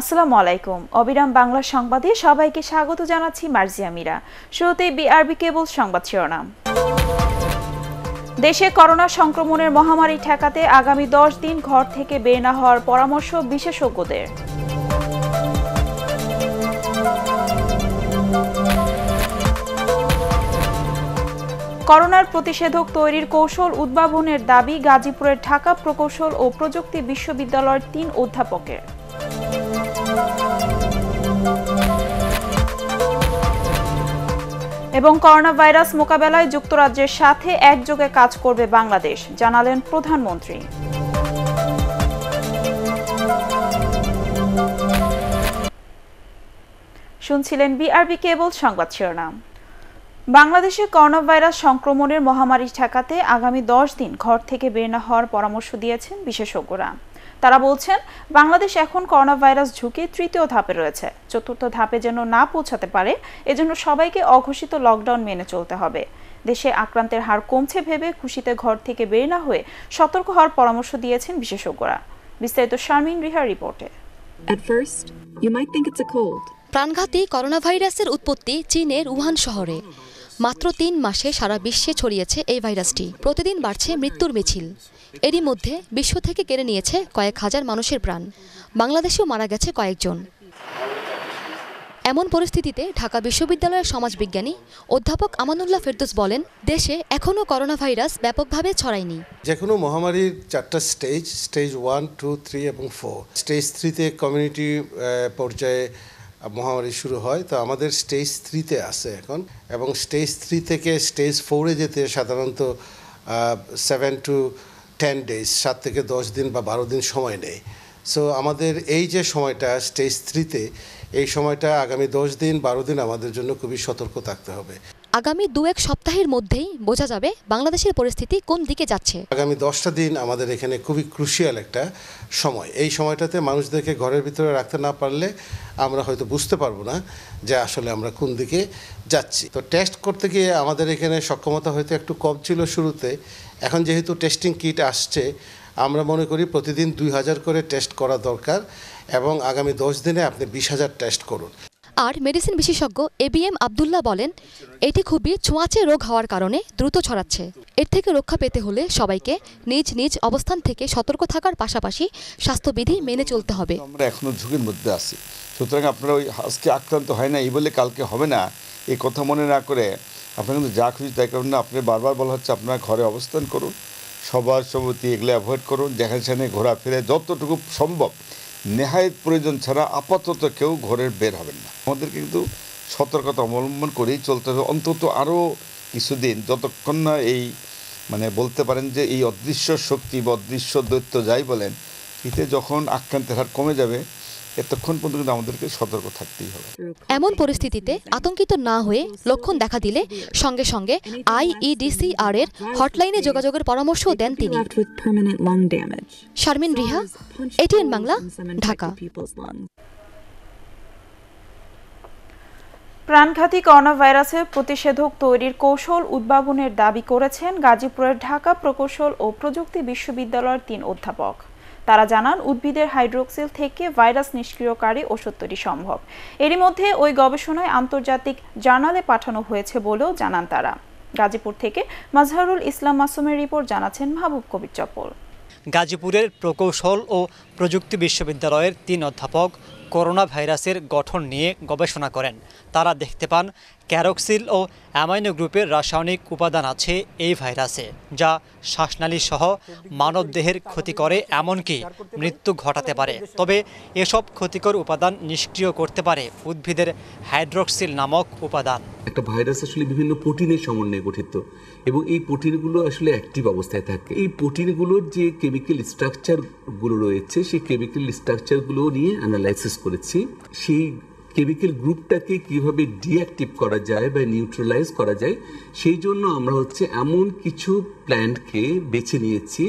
আসসালামু আলাইকুম অবিরাম বাংলা সংবাদে সবাইকে স্বাগত জানাচ্ছি মার্জিয়া মিরা শুরুতে বিআরবি কেবল সংবাদ শিরোনাম দেশে করোনা সংক্রমণের মহামারী ঠেকাতে আগামী দশ দিন ঘর থেকে বের না হওয়ার পরামর্শ বিশেষজ্ঞদের করোনার প্রতিষেধক তৈরির কৌশল উদ্ভাবনের দাবি গাজীপুরের ঢাকা প্রকৌশল ও প্রযুক্তি বিশ্ববিদ্যালয়ের তিন অধ্যাপকের এবং করোনা ভাইরাস মোকাবেলায় যুক্তরাজ্যের সাথে একযোগে কাজ করবে বাংলাদেশ জানালেন প্রধানমন্ত্রী শুনছিলেন বিআরবি কেবল সংবাদ শিরোনাম বাংলাদেশে করোনা ভাইরাস সংক্রমণের মহামারী ঠেকাতে আগামী দশ দিন ঘর থেকে বের না হওয়ার পরামর্শ দিয়েছেন বিশেষজ্ঞরা তারা বলছেন বাংলাদেশ এখন করোনা ভাইরাস ঝুঁকে তৃতীয় ধাপে রয়েছে চতুর্থ ধাপে যেন না পৌঁছাতে পারে এজন্য সবাইকে অঘোষিত লকডাউন মেনে চলতে হবে দেশে আক্রান্তের হার কমছে ভেবে খুশিতে ঘর থেকে বের না হয়ে সতর্ক হওয়ার পরামর্শ দিয়েছেন বিশেষজ্ঞরা বিস্তারিত শারমিন রিহার রিপোর্টে প্রাণঘাতী করোনা ভাইরাসের উৎপত্তি চীনের উহান শহরে মাত্র তিন মাসে সারা বিশ্বে ছড়িয়েছে এই ভাইরাসটি প্রতিদিন বাড়ছে মৃত্যুর মিছিল এরই মধ্যে বিশ্ব থেকে কেড়ে নিয়েছে কয়েক হাজার মানুষের প্রাণ বাংলাদেশেও মারা গেছে কয়েকজন এমন পরিস্থিতিতে ঢাকা বিশ্ববিদ্যালয়ের সমাজবিজ্ঞানী অধ্যাপক আমানুল্লাহ ফেরদোস বলেন দেশে এখনও করোনা ভাইরাস ব্যাপকভাবে ছড়ায়নি যে কোনো মহামারীর চারটা stage stage one two three এবং ফোর স্টেজ থ্রিতে কমিউনিটি পর্যায়ে মহামারী শুরু হয় তো আমাদের স্টেজ থ্রিতে আছে এখন এবং স্টেজ থ্রি থেকে স্টেজ ফোরে যেতে সাধারণত সেভেন টু টেন ডেজ সাত থেকে দশ দিন বা বারো দিন সময় নেয় সো আমাদের এই যে সময়টা স্টেজ থ্রিতে এই সময়টা আগামী দশ দিন বারো দিন আমাদের জন্য খুবই সতর্ক থাকতে হবে আগামী দু এক সপ্তাহের মধ্যেই বোঝা যাবে বাংলাদেশের পরিস্থিতি কোন দিকে যাচ্ছে আগামী দশটা দিন আমাদের এখানে খুবই ক্রুশিয়াল একটা সময় এই সময়টাতে মানুষদেরকে ঘরের ভিতরে রাখতে না পারলে আমরা হয়তো বুঝতে পারবো না যে আসলে আমরা কোন দিকে যাচ্ছি তো টেস্ট করতে গিয়ে আমাদের এখানে সক্ষমতা হয়তো একটু কম ছিল শুরুতে এখন যেহেতু টেস্টিং কিট আসছে আমরা মনে করি প্রতিদিন দুই হাজার করে টেস্ট করা দরকার এবং আগামী দশ দিনে আপনি বিশ হাজার টেস্ট করুন আর মেডিসিন বিশেষজ্ঞ এবিএম আবদুল্লাহ বলেন এটি খুবই ছোঁয়াচে রোগ হওয়ার কারণে দ্রুত ছড়াচ্ছে এর থেকে রক্ষা পেতে হলে সবাইকে নিজ নিজ অবস্থান থেকে সতর্ক থাকার পাশাপাশি স্বাস্থ্যবিধি মেনে চলতে হবে আমরা এখনো ঝুঁকির মধ্যে আছি সুতরাং আপনারা ওই আজকে আক্রান্ত হয় না এই বলে কালকে হবে না এই কথা মনে না করে আপনার কিন্তু যা খুশি তাই করুন না আপনি বারবার বলা হচ্ছে আপনার ঘরে অবস্থান করুন সবার সবতি এগুলো অ্যাভয়েড করুন যেখানে সেখানে ঘোরাফেরা যতটুকু সম্ভব নেহায়ত প্রয়োজন ছাড়া আপাতত কেউ ঘরের বের হবেন না আমাদের কিন্তু সতর্কতা অবলম্বন করেই চলতে হবে অন্তত আরও কিছুদিন যতক্ষণ না এই মানে বলতে পারেন যে এই অদৃশ্য শক্তি বা অদৃশ্য দৈত্য যাই বলেন এতে যখন আক্রান্তের হার কমে যাবে এতক্ষণ পর্যন্ত কিন্তু আমাদেরকে সতর্ক থাকতেই হবে এমন পরিস্থিতিতে আতঙ্কিত না হয়ে লক্ষণ দেখা দিলে সঙ্গে সঙ্গে আইইডিসিআর e এর হটলাইনে যোগাযোগের পরামর্শ দেন তিনি শারমিন রিহা এটিএন বাংলা ঢাকা প্রাণঘাতী করোনা ভাইরাসের প্রতিষেধক তৈরির কৌশল উদ্ভাবনের দাবি করেছেন গাজীপুরের ঢাকা প্রকৌশল ও প্রযুক্তি বিশ্ববিদ্যালয়ের তিন অধ্যাপক তারা জানান উদ্ভিদের হাইড্রোক্সিল থেকে ভাইরাস নিষ্ক্রিয়কারী ওষুধ তৈরি সম্ভব এরই মধ্যে ওই গবেষণায় আন্তর্জাতিক জার্নালে পাঠানো হয়েছে বলেও জানান তারা গাজীপুর থেকে মাজহারুল ইসলাম মাসুমের রিপোর্ট জানাচ্ছেন মাহবুব কবির চপল গাজীপুরের প্রকৌশল ও প্রযুক্তি বিশ্ববিদ্যালয়ের তিন অধ্যাপক করোনা ভাইরাসের গঠন নিয়ে গবেষণা করেন তারা দেখতে পান ক্যারক্সিল ও অ্যামাইনো গ্রুপের রাসায়নিক উপাদান আছে এই ভাইরাসে যা শ্বাসনালী সহ মানবদেহের ক্ষতি করে এমনকি মৃত্যু ঘটাতে পারে তবে এসব ক্ষতিকর উপাদান নিষ্ক্রিয় করতে পারে উদ্ভিদের হাইড্রক্সিল নামক উপাদান একটা ভাইরাস আসলে বিভিন্ন প্রোটিনের সমন্বয়ে গঠিত এবং এই প্রোটিনগুলো আসলে অ্যাক্টিভ অবস্থায় থাকে এই প্রোটিনগুলোর যে কেমিক্যাল স্ট্রাকচারগুলো রয়েছে সেই কেমিক্যাল স্ট্রাকচারগুলো নিয়ে অ্যানালাইসিস করেছি সেই কেমিক্যাল গ্রুপটাকে কিভাবে ডিঅ্যাক্টিভ করা যায় বা নিউট্রালাইজ করা যায় সেই জন্য আমরা হচ্ছে এমন কিছু প্ল্যান্টকে বেছে নিয়েছি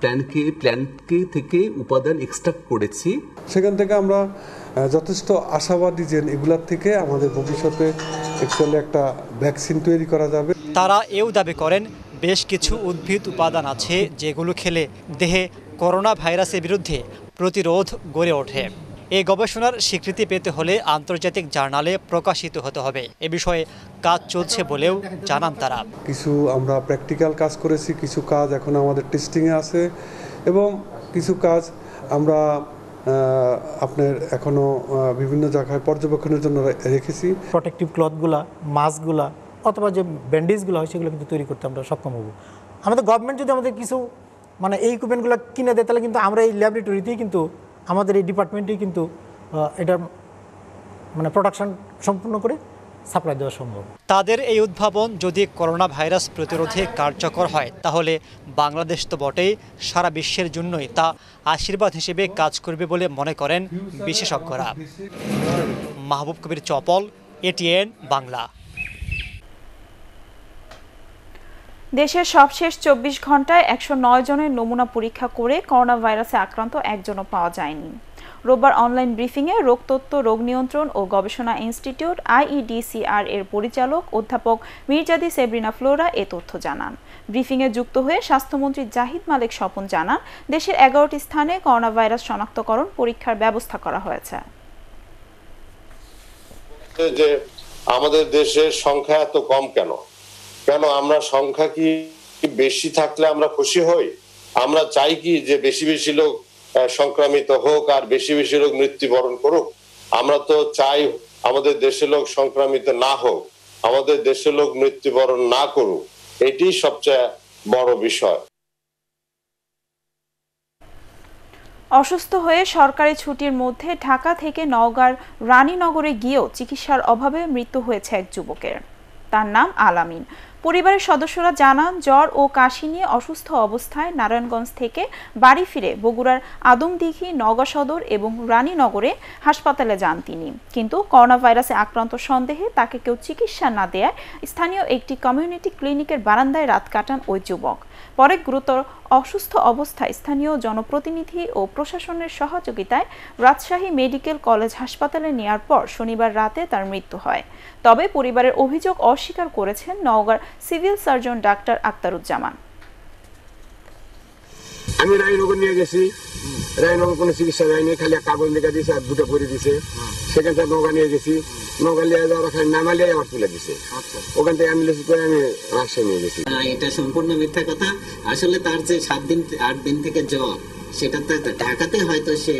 প্ল্যানকে প্ল্যান্টকে থেকে উপাদান এক্সট্রাক্ট করেছি সেখান থেকে আমরা যথেষ্ট আশাবাদী যে এগুলার থেকে আমাদের ভবিষ্যতে অ্যাকচুয়ালি একটা ভ্যাকসিন তৈরি করা যাবে তারা এও দাবি করেন বেশ কিছু উদ্ভিদ উপাদান আছে যেগুলো খেলে দেহে করোনা ভাইরাসের বিরুদ্ধে প্রতিরোধ গড়ে ওঠে এই গবেষণার স্বীকৃতি পেতে হলে আন্তর্জাতিক জার্নালে প্রকাশিত হতে হবে এ বিষয়ে কাজ চলছে বলেও জানান তারা কিছু আমরা প্র্যাকটিক্যাল কাজ করেছি কিছু কাজ এখন আমাদের টেস্টিংয়ে আছে এবং কিছু কাজ আমরা আপনার এখনও বিভিন্ন জায়গায় পর্যবেক্ষণের জন্য রেখেছি প্রোটেকটিভ ক্লথগুলা মাস্কগুলা অথবা যে ব্যান্ডেজগুলো হয় সেগুলো কিন্তু তৈরি করতে আমরা সক্ষম হব আমাদের গভর্নমেন্ট যদি আমাদের কিছু মানে এই ইকুইপমেন্টগুলো কিনে দেয় তাহলে কিন্তু আমরা এই ল্যাবরেটরিতেই কিন্তু আমাদের এই ডিপার্টমেন্টেই কিন্তু এটার মানে প্রোডাকশন সম্পূর্ণ করে সাপ্লাই দেওয়া সম্ভব তাদের এই উদ্ভাবন যদি করোনা ভাইরাস প্রতিরোধে কার্যকর হয় তাহলে বাংলাদেশ তো বটেই সারা বিশ্বের জন্যই তা আশীর্বাদ হিসেবে কাজ করবে বলে মনে করেন বিশেষজ্ঞরা মাহবুব কবির চপল এটিএন বাংলা দেশের সবশেষ চব্বিশ ঘন্টায় একশো নয় জনের নমুনা পরীক্ষা করে করোনা ভাইরাসে আক্রান্ত একজনও পাওয়া যায়নি রোববার অনলাইন ব্রিফিংয়ে রোগতত্ত্ব রোগ নিয়ন্ত্রণ ও গবেষণা ইনস্টিটিউট আইইডিসিআর এর পরিচালক অধ্যাপক মির্জাদি সেব্রিনা ফ্লোরা এ তথ্য জানান ব্রিফিংয়ে যুক্ত হয়ে স্বাস্থ্যমন্ত্রী জাহিদ মালিক স্বপন জানান দেশের এগারোটি স্থানে করোনা ভাইরাস শনাক্তকরণ পরীক্ষার ব্যবস্থা করা হয়েছে যে আমাদের দেশের সংখ্যা এত কম কেন কেন আমরা সংখ্যা কি বেশি থাকলে আমরা খুশি হই আমরা চাই কি যে বেশি বেশি লোক সংক্রামিত হোক আর বেশি বেশি লোক মৃত্যুবরণ করুক আমরা তো চাই আমাদের দেশের লোক সংক্রামিত না হোক আমাদের দেশের লোক মৃত্যুবরণ না করুক এটি সবচেয়ে বড় বিষয় অসুস্থ হয়ে সরকারি ছুটির মধ্যে ঢাকা থেকে নওগাঁর রানীনগরে গিয়েও চিকিৎসার অভাবে মৃত্যু হয়েছে এক যুবকের তার নাম আলামিন পরিবারের সদস্যরা জানান জ্বর ও কাশি নিয়ে অসুস্থ অবস্থায় নারায়ণগঞ্জ থেকে বাড়ি ফিরে বগুড়ার আদমদিঘি নগা সদর এবং রানীনগরে হাসপাতালে যান তিনি কিন্তু করোনা ভাইরাসে আক্রান্ত সন্দেহে তাকে কেউ চিকিৎসা না দেয় স্থানীয় একটি কমিউনিটি ক্লিনিকের বারান্দায় রাত কাটান ওই যুবক পরে গুরুতর অসুস্থ অবস্থায় স্থানীয় জনপ্রতিনিধি ও প্রশাসনের সহযোগিতায় রাজশাহী মেডিকেল কলেজ হাসপাতালে নেয়ার পর শনিবার রাতে তার মৃত্যু হয় তবে পরিবারের অভিযোগ অস্বীকার করেছেন নওগাঁর সিভিল সার্জন ডাক্তার আক্তারুজ্জামান আমি নিয়ে গেছি রায়নগর কোনো চিকিৎসা দেয়নি খালি কাগজ লেখা দিয়েছে আর দুটো করে দিছে সেখান থেকে নৌকা নিয়ে গেছি নৌকা নিয়ে যাওয়ার খালি নামালিয়ে আমার তুলে দিছে আচ্ছা। ওখান থেকে অ্যাম্বুলেন্স করে আমি রাজশাহী নিয়ে গেছি এটা সম্পূর্ণ মিথ্যা কথা আসলে তার যে সাত দিন আট দিন থেকে জ্বর সেটা ঢাকাতে হয়তো সে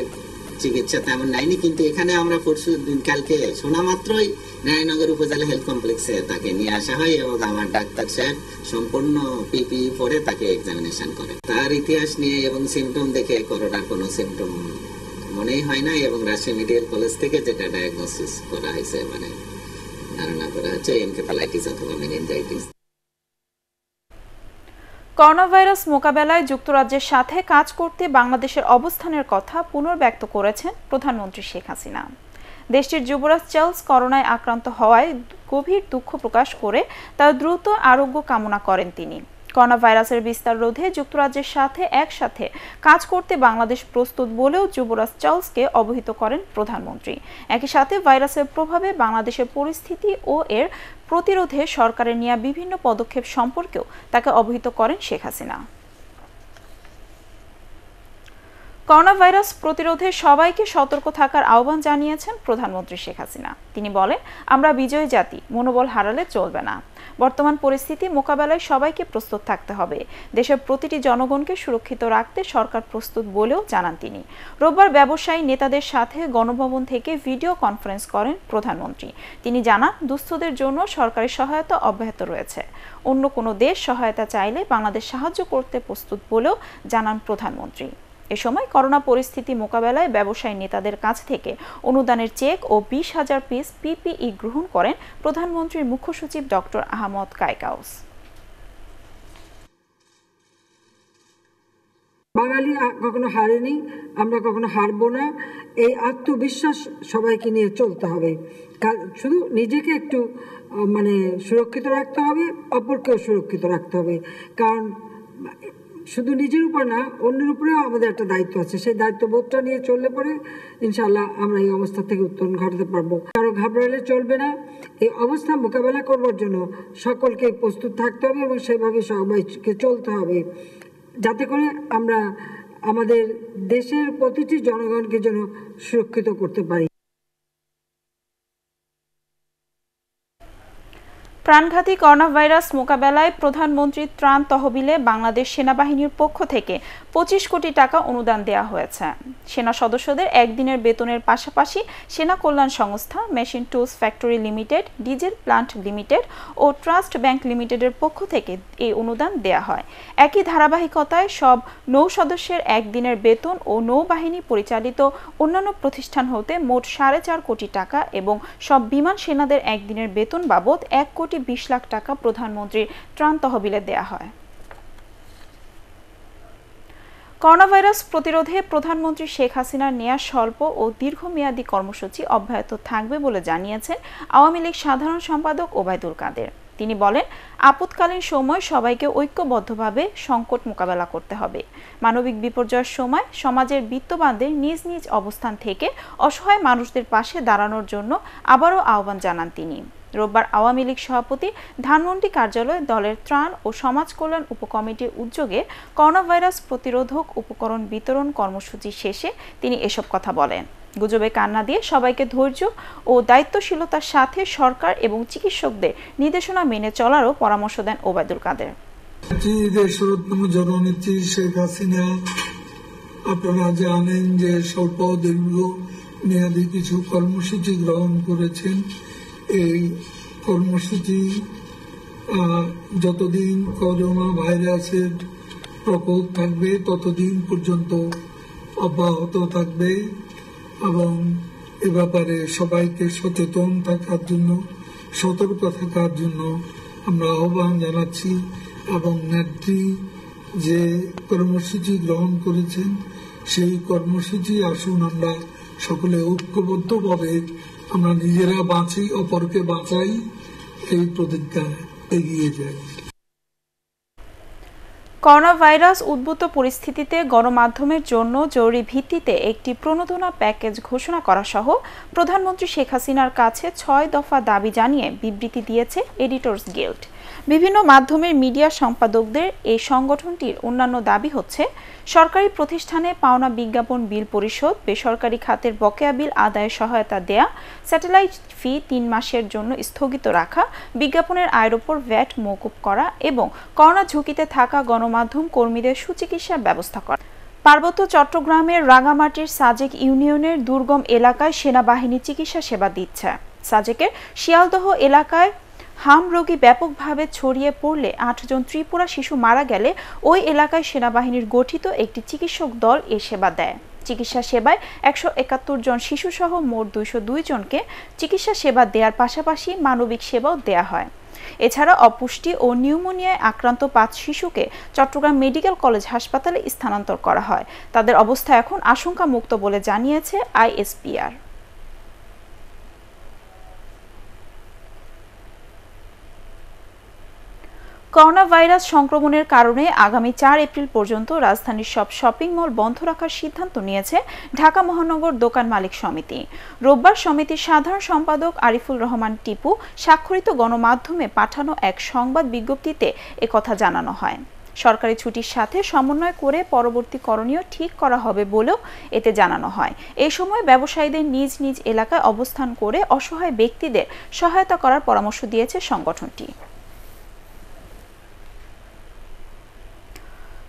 চিকিৎসা তেমন নাইনি কিন্তু এখানে আমরা পরশু দিন কালকে শোনা মাত্রই রায়নগর উপজেলা হেলথ কমপ্লেক্সে তাকে নিয়ে আসা হয় এবং আমার ডাক্তার সাহেব সম্পূর্ণ পিপি পরে তাকে এক্সামিনেশন করে তার ইতিহাস নিয়ে এবং সিমটম দেখে করোনার কোনো সিমটম মনেই হয় না এবং রাজশাহী মেডিকেল কলেজ থেকে যেটা ডায়াগনোসিস করা হয়েছে মানে ধারণা করা হচ্ছে এনকেফালাইটিস অথবা মেনিনজাইটিস করোনাভাইরাস মোকাবেলায় যুক্তরাজ্যের সাথে কাজ করতে বাংলাদেশের অবস্থানের কথা পুনর্ব্যক্ত করেছেন প্রধানমন্ত্রী শেখ হাসিনা দেশটির যুবরাজ চার্লস করোনায় আক্রান্ত হওয়ায় গভীর দুঃখ প্রকাশ করে তার দ্রুত আরোগ্য কামনা করেন তিনি করোনাভাইরাসের বিস্তার রোধে যুক্তরাজ্যের সাথে একসাথে কাজ করতে বাংলাদেশ প্রস্তুত বলেও যুবরাজ চার্লসকে অবহিত করেন প্রধানমন্ত্রী একই সাথে ভাইরাসের প্রভাবে বাংলাদেশের পরিস্থিতি ও এর প্রতিরোধে সরকারের নেওয়া বিভিন্ন পদক্ষেপ সম্পর্কেও তাকে অবহিত করেন শেখ হাসিনা করোনা ভাইরাস প্রতিরোধে সবাইকে সতর্ক থাকার আহ্বান জানিয়েছেন প্রধানমন্ত্রী শেখ হাসিনা তিনি বলেন আমরা বিজয়ী জাতি মনোবল হারালে চলবে না বর্তমান পরিস্থিতি মোকাবেলায় সবাইকে প্রস্তুত থাকতে হবে দেশের প্রতিটি জনগণকে সুরক্ষিত রাখতে সরকার প্রস্তুত বলেও জানান তিনি রোববার ব্যবসায়ী নেতাদের সাথে গণভবন থেকে ভিডিও কনফারেন্স করেন প্রধানমন্ত্রী তিনি জানান দুস্থদের জন্য সরকারি সহায়তা অব্যাহত রয়েছে অন্য কোনো দেশ সহায়তা চাইলে বাংলাদেশ সাহায্য করতে প্রস্তুত বলেও জানান প্রধানমন্ত্রী এ সময় করোনা পরিস্থিতি মোকাবেলায় ব্যবসায়ী নেতাদের কাছ থেকে অনুদানের চেক ও বিশ হাজার পিস পিপিই গ্রহণ করেন প্রধানমন্ত্রীর মুখ্য সচিব ডক্টর আহমদ কায়কাউস বাঙালি কখনো হারেনি আমরা কখনো হারব না এই আত্মবিশ্বাস সবাইকে নিয়ে চলতে হবে শুধু নিজেকে একটু মানে সুরক্ষিত রাখতে হবে অপরকেও সুরক্ষিত রাখতে হবে কারণ শুধু নিজের উপর না অন্যের উপরেও আমাদের একটা দায়িত্ব আছে সেই দায়িত্ববোধটা নিয়ে চললে পরে ইনশাল্লাহ আমরা এই অবস্থা থেকে উত্তরণ ঘটাতে পারবো কারো ঘাবড়ালে চলবে না এই অবস্থা মোকাবেলা করবার জন্য সকলকে প্রস্তুত থাকতে হবে এবং সেভাবে সবাইকে চলতে হবে যাতে করে আমরা আমাদের দেশের প্রতিটি জনগণকে যেন সুরক্ষিত করতে পারি প্রাণঘাতী করোনাভাইরাস মোকাবেলায় প্রধানমন্ত্রীর ত্রাণ তহবিলে বাংলাদেশ সেনাবাহিনীর পক্ষ থেকে পঁচিশ কোটি টাকা অনুদান দেয়া হয়েছে সেনা সদস্যদের একদিনের বেতনের পাশাপাশি Sena Kalyan Sangstha machine tools factory limited diesel plant limited ও ট্রাস্ট ব্যাংক লিমিটেডের পক্ষ থেকে এই অনুদান দেয়া হয় একই ধারাবাহিকতায় সব নৌ সদস্যের একদিনের বেতন ও নৌবাহিনী পরিচালিত অন্যান্য প্রতিষ্ঠান হতে মোট সাড়ে চার কোটি টাকা এবং সব বিমান সেনাদের একদিনের বেতন বাবদ এক কোটি কোটি বিশ লাখ টাকা প্রধানমন্ত্রীর ত্রাণ তহবিলে দেয়া হয় করোনাভাইরাস প্রতিরোধে প্রধানমন্ত্রী শেখ হাসিনার নেয়া স্বল্প ও দীর্ঘমেয়াদী কর্মসূচি অব্যাহত থাকবে বলে জানিয়েছেন আওয়ামী লীগ সাধারণ সম্পাদক ওবায়দুল কাদের তিনি বলেন আপতকালীন সময় সবাইকে ঐক্যবদ্ধভাবে সংকট মোকাবেলা করতে হবে মানবিক বিপর্যয়ের সময় সমাজের বিত্তবানদের নিজ নিজ অবস্থান থেকে অসহায় মানুষদের পাশে দাঁড়ানোর জন্য আবারও আহ্বান জানান তিনি রোববার আওয়ামী লীগ সভাপতি ধানমন্ডি কার্যালয়ে দলের ত্রাণ ও সমাজ কল্যাণ উপকমিটির উদ্যোগে করোনাভাইরাস প্রতিরোধক উপকরণ বিতরণ কর্মসূচি শেষে তিনি এসব কথা বলেন গুজবে কান্না দিয়ে সবাইকে ধৈর্য ও দায়িত্বশীলতার সাথে সরকার এবং চিকিৎসকদের নির্দেশনা মেনে চলারও পরামর্শ দেন ওবায়দুল কাদের জননেত্রী শেখ হাসিনা আপনারা জানেন যে স্বল্প দীর্ঘ মেয়াদী কিছু কর্মসূচি গ্রহণ করেছেন এই কর্মসূচি যতদিন করোনা ভাইরাসের প্রকোপ থাকবে ততদিন পর্যন্ত অব্যাহত থাকবে এবং এ ব্যাপারে সবাইকে সচেতন থাকার জন্য সতর্ক থাকার জন্য আমরা আহ্বান জানাচ্ছি এবং নেত্রী যে কর্মসূচি গ্রহণ করেছেন সেই কর্মসূচি আসুন আমরা সকলে ঐক্যবদ্ধভাবে আমরা নিজেরা বাঁচি অপরকে বাঁচাই এই প্রতিজ্ঞা এগিয়ে যাই করোনা ভাইরাস উদ্ভূত পরিস্থিতিতে গণমাধ্যমের জন্য জরুরি ভিত্তিতে একটি প্রণোদনা প্যাকেজ ঘোষণা করা সহ প্রধানমন্ত্রী শেখ হাসিনার কাছে ছয় দফা দাবি জানিয়ে বিবৃতি দিয়েছে এডিটর্স গিল্ড বিভিন্ন মাধ্যমের মিডিয়া সম্পাদকদের এই সংগঠনটির অন্যান্য দাবি হচ্ছে সরকারি প্রতিষ্ঠানে পাওনা বিজ্ঞাপন বিল পরিশোধ বেসরকারি খাতের বকেয়া বিল আদায়ের সহায়তা দেয়া স্যাটেলাইট ফি তিন মাসের জন্য স্থগিত রাখা বিজ্ঞাপনের আয়ের ওপর ভ্যাট মৌকুব করা এবং করোনা ঝুঁকিতে থাকা গণমাধ্যম কর্মীদের সুচিকিৎসার ব্যবস্থা করা পার্বত্য চট্টগ্রামের রাঙামাটির সাজেক ইউনিয়নের দুর্গম এলাকায় সেনাবাহিনী চিকিৎসা সেবা দিচ্ছে সাজেকের শিয়ালদহ এলাকায় হাম রোগী ব্যাপকভাবে ছড়িয়ে পড়লে আটজন ত্রিপুরা শিশু মারা গেলে ওই এলাকায় সেনাবাহিনীর গঠিত একটি চিকিৎসক দল এ সেবা দেয় চিকিৎসা সেবায় একশো একাত্তর জন শিশুসহ মোট দুইশো দুই জনকে চিকিৎসা সেবা দেওয়ার পাশাপাশি মানবিক সেবাও দেয়া হয় এছাড়া অপুষ্টি ও নিউমোনিয়ায় আক্রান্ত পাঁচ শিশুকে চট্টগ্রাম মেডিকেল কলেজ হাসপাতালে স্থানান্তর করা হয় তাদের অবস্থা এখন আশঙ্কামুক্ত বলে জানিয়েছে আইএসপিআর করোনা ভাইরাস সংক্রমণের কারণে আগামী চার এপ্রিল পর্যন্ত রাজধানীর সব শপিং মল বন্ধ রাখার সিদ্ধান্ত নিয়েছে ঢাকা মহানগর দোকান মালিক সমিতি রোববার সমিতির সাধারণ সম্পাদক আরিফুল রহমান টিপু স্বাক্ষরিত গণমাধ্যমে পাঠানো এক সংবাদ বিজ্ঞপ্তিতে একথা জানানো হয় সরকারি ছুটির সাথে সমন্বয় করে পরবর্তী করণীয় ঠিক করা হবে বলেও এতে জানানো হয় এই সময় ব্যবসায়ীদের নিজ নিজ এলাকায় অবস্থান করে অসহায় ব্যক্তিদের সহায়তা করার পরামর্শ দিয়েছে সংগঠনটি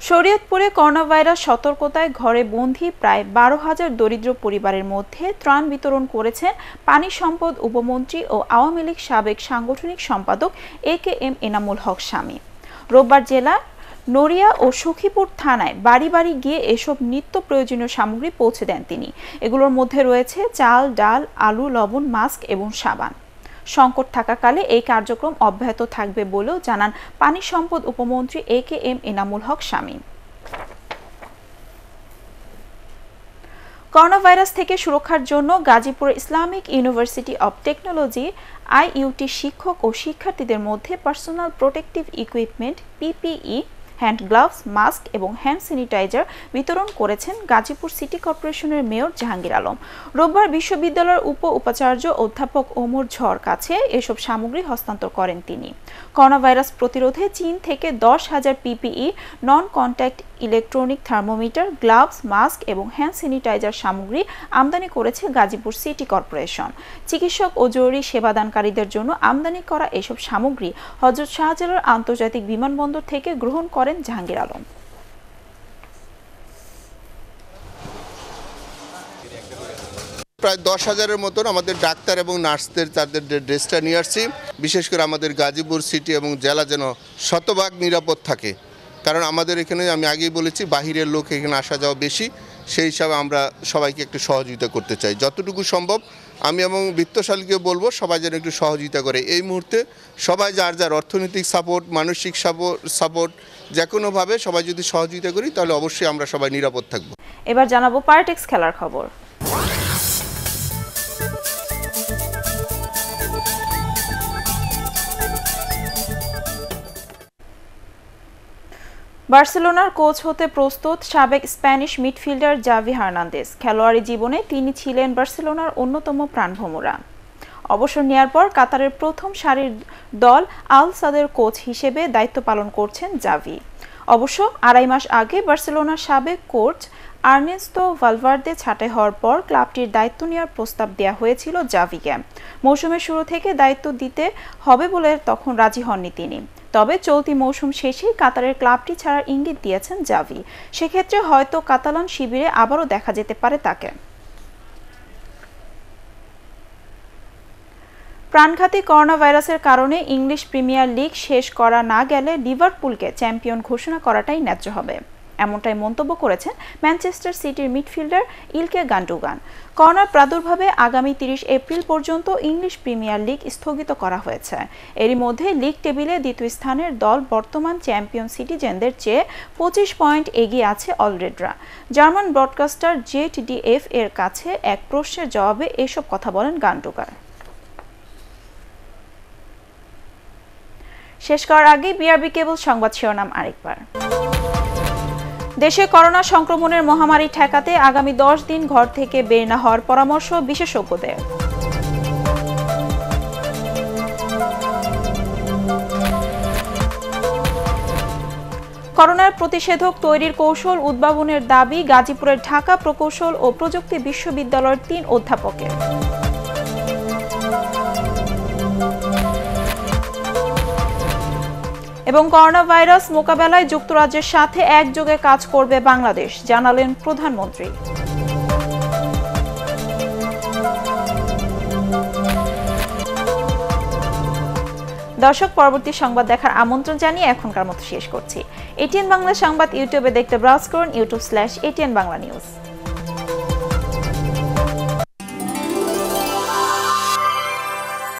শরীয়তপুরে করোনাভাইরাস সতর্কতায় ঘরে বন্দী প্রায় বারো হাজার দরিদ্র পরিবারের মধ্যে ত্রাণ বিতরণ করেছেন পানি সম্পদ উপমন্ত্রী ও আওয়ামী লীগ সাবেক সাংগঠনিক সম্পাদক এ কে এম এনামুল হক স্বামী রোববার জেলা নড়িয়া ও সখীপুর থানায় বাড়ি বাড়ি গিয়ে এসব নিত্য প্রয়োজনীয় সামগ্রী পৌঁছে দেন তিনি এগুলোর মধ্যে রয়েছে চাল ডাল আলু লবণ মাস্ক এবং সাবান সংকট থাকাকালে এই কার্যক্রম অব্যাহত থাকবে বলেও জানান পানি সম্পদ উপমন্ত্রী A K M Enamul Haque Shamim coronavirus থেকে সুরক্ষার জন্য Gazipur Islamic University of Technology IUT শিক্ষক ও শিক্ষার্থীদের মধ্যে personal protective equipment PPE hand gloves mask এবং হ্যান্ড স্যানিটাইজার বিতরণ করেছেন গাজীপুর সিটি কর্পোরেশনের মেয়র জাহাঙ্গীর আলম রোববার বিশ্ববিদ্যালয়ের উপ উপাচার্য অধ্যাপক ওমর ঝর কাছে এসব সামগ্রী হস্তান্তর করেন তিনি ভাইরাস প্রতিরোধে চীন থেকে দশ হাজার PPE non contact electronic thermometer gloves mask এবং হ্যান্ড স্যানিটাইজার সামগ্রী আমদানি করেছে গাজীপুর সিটি কর্পোরেশন চিকিৎসক ও জরুরি সেবাদানকারীদের জন্য আমদানি করা এসব সামগ্রী হজরত শাহজালাল আন্তর্জাতিক বিমানবন্দর থেকে গ্রহণ করে করেন জাহাঙ্গীর আলম প্রায় দশ হাজারের মতন আমাদের ডাক্তার এবং নার্সদের তাদের ড্রেসটা নিয়ে আসছি বিশেষ করে আমাদের গাজীপুর সিটি এবং জেলা যেন শতভাগ নিরাপদ থাকে কারণ আমাদের এখানে আমি আগেই বলেছি বাহিরের লোক এখানে আসা যাওয়া বেশি সেই হিসাবে আমরা সবাইকে একটু সহযোগিতা করতে চাই যতটুকু সম্ভব আমি এবং বৃত্তশালীকে বলবো সবাই যেন একটু সহযোগিতা করে এই মুহূর্তে সবাই যার যার অর্থনৈতিক সাপোর্ট মানসিক সাপোর্ট যে কোনোভাবে সবাই যদি সহযোগিতা করি তাহলে অবশ্যই আমরা সবাই নিরাপদ থাকবো এবার জানাবো পার্টেক্স খেলার খবর বার্সেলোনার কোচ হতে প্রস্তুত সাবেক স্প্যানিশ মিডফিল্ডার জাভি হার্নান্দেস খেলোয়াড়ি জীবনে তিনি ছিলেন বার্সেলোনার অন্যতম প্রাণভোমরা অবসর নেয়ার পর কাতারের প্রথম সারির দল আল সাদের কোচ হিসেবে দায়িত্ব পালন করছেন জাভি অবশ্য আড়াই মাস আগে বার্সেলোনার সাবেক কোচ আর্নেস্তো ভালভার্দে ছাঁটাই হওয়ার পর ক্লাবটির দায়িত্ব নেওয়ার প্রস্তাব দেওয়া হয়েছিল জাভিকে মৌসুমের শুরু থেকে দায়িত্ব দিতে হবে বলে তখন রাজি হননি তিনি তবে চলতি মৌসুম শেষেই কাতারের ক্লাবটি ছাড়ার ইঙ্গিত দিয়েছেন জাভি সেক্ষেত্রে হয়তো কাতালান শিবিরে আবারও দেখা যেতে পারে তাকে প্রাণঘাতী করোনা ভাইরাসের কারণে ইংলিশ প্রিমিয়ার লিগ শেষ করা না গেলে লিভারপুলকে চ্যাম্পিয়ন ঘোষণা করাটাই ন্যায্য হবে এমনটাই মন্তব্য করেছেন ম্যানচেস্টার সিটির মিডফিল্ডার ইলকে গান্ডুগান করোনার প্রাদুর্ভাবে আগামী তিরিশ এপ্রিল পর্যন্ত ইংলিশ প্রিমিয়ার লিগ স্থগিত করা হয়েছে এরই মধ্যে লিগ টেবিলে দ্বিতীয় স্থানের দল বর্তমান চ্যাম্পিয়ন সিটিজেনদের চেয়ে পঁচিশ পয়েন্ট এগিয়ে আছে অলরেডরা জার্মান ব্রডকাস্টার জেট ডিএফ এর কাছে এক প্রশ্নের জবাবে এসব কথা বলেন গান্ডুগান শেষ করার আগে বিআরবি কেবল সংবাদ শিরোনাম আরেকবার দেশে করোনা সংক্রমণের মহামারী ঠেকাতে আগামী দশ দিন ঘর থেকে বের না হওয়ার পরামর্শ বিশেষজ্ঞদের করোনার প্রতিষেধক তৈরির কৌশল উদ্ভাবনের দাবি গাজীপুরের ঢাকা প্রকৌশল ও প্রযুক্তি বিশ্ববিদ্যালয়ের তিন অধ্যাপকের এবং করোনা ভাইরাস মোকাবেলায় যুক্তরাজ্যের সাথে একযোগে কাজ করবে বাংলাদেশ জানালেন প্রধানমন্ত্রী দর্শক পরবর্তী সংবাদ দেখার আমন্ত্রণ জানিয়ে এখনকার মতো শেষ করছি এটিএন বাংলা সংবাদ ইউটিউবে দেখতে ব্রাউজ করুন YouTube slash ATN Bangla news